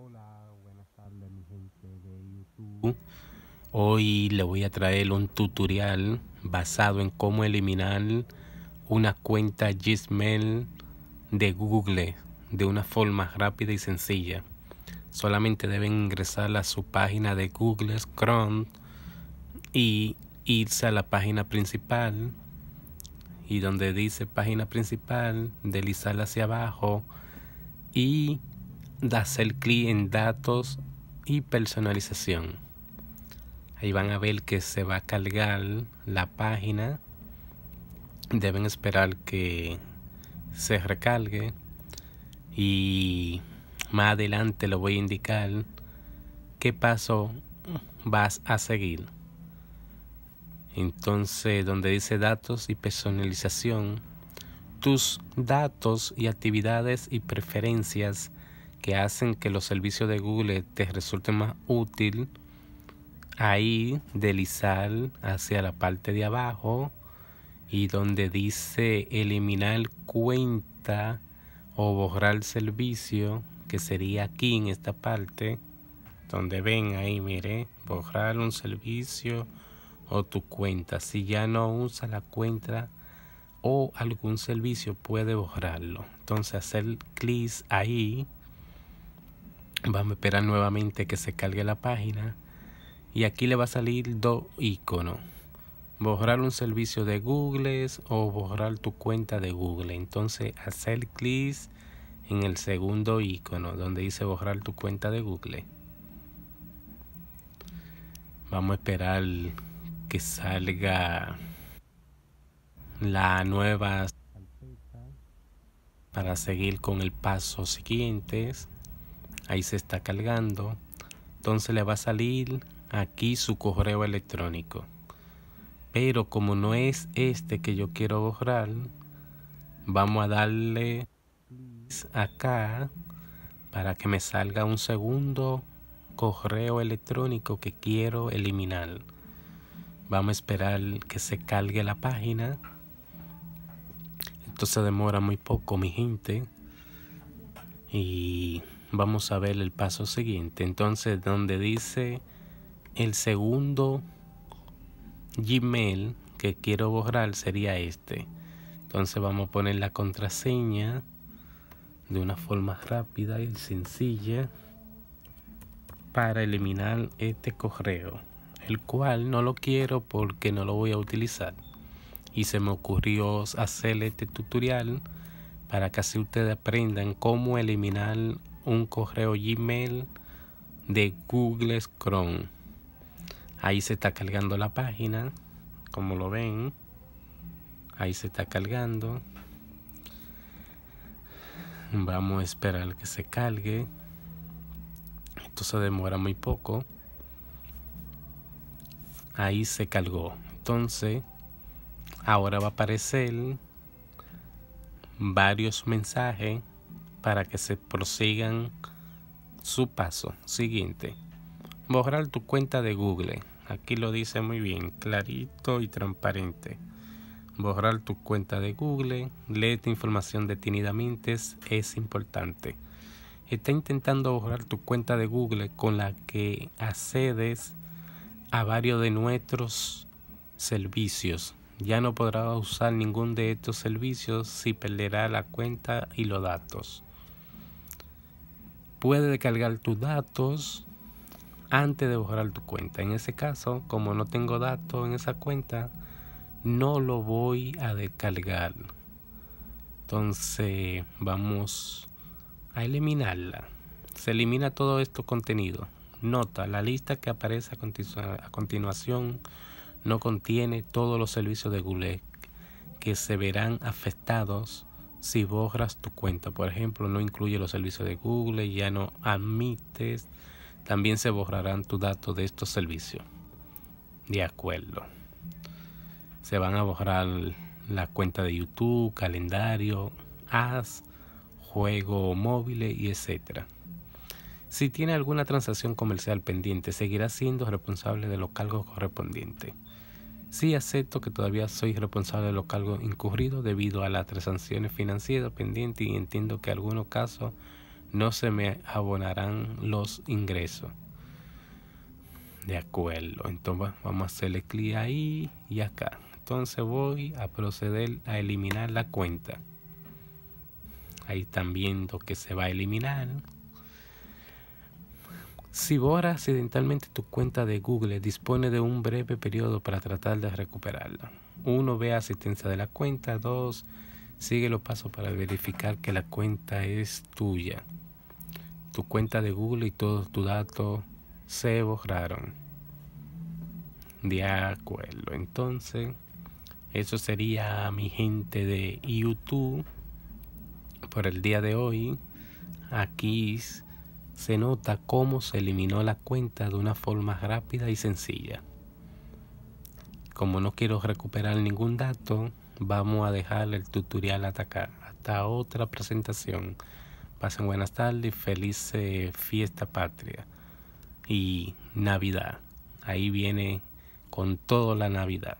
Hola, buenas tardes gente de YouTube. Hoy le voy a traer un tutorial basado en cómo eliminar una cuenta Gmail de Google de una forma rápida y sencilla. Solamente deben ingresar a su página de Google Chrome y irse a la página principal y donde dice página principal, deslizar hacia abajo y de hacer clic en datos y personalización. Ahí van a ver que se va a cargar la página. Deben esperar que se recargue. Y más adelante lo voy a indicar qué paso vas a seguir. Entonces, donde dice datos y personalización, tus datos y actividades y preferencias que hacen que los servicios de Google te resulten más útil, ahí deslizar hacia la parte de abajo y donde dice eliminar cuenta o borrar servicio, que sería aquí en esta parte, donde ven ahí, mire, borrar un servicio o tu cuenta. Si ya no usa la cuenta o algún servicio, puede borrarlo. Entonces hacer clic ahí Vamos a esperar nuevamente que se cargue la página. Y aquí le va a salir dos iconos. Borrar un servicio de Google o borrar tu cuenta de Google. Entonces hacer clic en el segundo icono donde dice borrar tu cuenta de Google. Vamos a esperar que salga la nueva para seguir con el paso siguiente ahí se está cargando. Entonces le va a salir aquí su correo electrónico. Pero como no es este que yo quiero borrar, vamos a darle acá para que me salga un segundo correo electrónico que quiero eliminar. Vamos a esperar que se cargue la página. Esto se demora muy poco, mi gente. Y Vamos a ver el paso siguiente. Entonces, donde dice el segundo Gmail que quiero borrar sería este. Entonces vamos a poner la contraseña de una forma rápida y sencilla para eliminar este correo, el cual no lo quiero porque no lo voy a utilizar. Y se me ocurrió hacer este tutorial para que así ustedes aprendan cómo eliminar un correo Gmail de Google Chrome. Ahí se está cargando la página, como lo ven. Ahí se está cargando. Vamos a esperar que se cargue. Esto se demora muy poco. Ahí se cargó. Entonces, ahora va a aparecer varios mensajes para que se prosigan su paso. Siguiente, borrar tu cuenta de Google. Aquí lo dice muy bien, clarito y transparente. Borrar tu cuenta de Google, Lee esta información detenidamente es importante. Está intentando borrar tu cuenta de Google con la que accedes a varios de nuestros servicios. Ya no podrás usar ningún de estos servicios si perderá la cuenta y los datos puede descargar tus datos antes de borrar tu cuenta. En ese caso, como no tengo datos en esa cuenta, no lo voy a descargar. Entonces vamos a eliminarla. Se elimina todo esto contenido. Nota, la lista que aparece a continuación no contiene todos los servicios de Google que se verán afectados si borras tu cuenta, por ejemplo, no incluye los servicios de Google, ya no admites, también se borrarán tus datos de estos servicios. De acuerdo. Se van a borrar la cuenta de YouTube, calendario, AS, juego móvil, y etcétera. Si tiene alguna transacción comercial pendiente, seguirá siendo responsable de los cargos correspondientes. Sí acepto que todavía soy responsable de los cargos incurridos debido a las sanciones financieras pendientes y entiendo que en algunos casos no se me abonarán los ingresos. De acuerdo, entonces vamos a hacerle clic ahí y acá. Entonces voy a proceder a eliminar la cuenta. Ahí están viendo que se va a eliminar. Si borra accidentalmente tu cuenta de Google, dispone de un breve periodo para tratar de recuperarla. Uno Ve asistencia de la cuenta. dos Sigue los pasos para verificar que la cuenta es tuya. Tu cuenta de Google y todos tus datos se borraron. De acuerdo. Entonces, eso sería mi gente de YouTube por el día de hoy. Aquí es se nota cómo se eliminó la cuenta de una forma rápida y sencilla. Como no quiero recuperar ningún dato, vamos a dejar el tutorial hasta acá, hasta otra presentación. Pasen buenas tardes, feliz fiesta patria y Navidad. Ahí viene con toda la Navidad.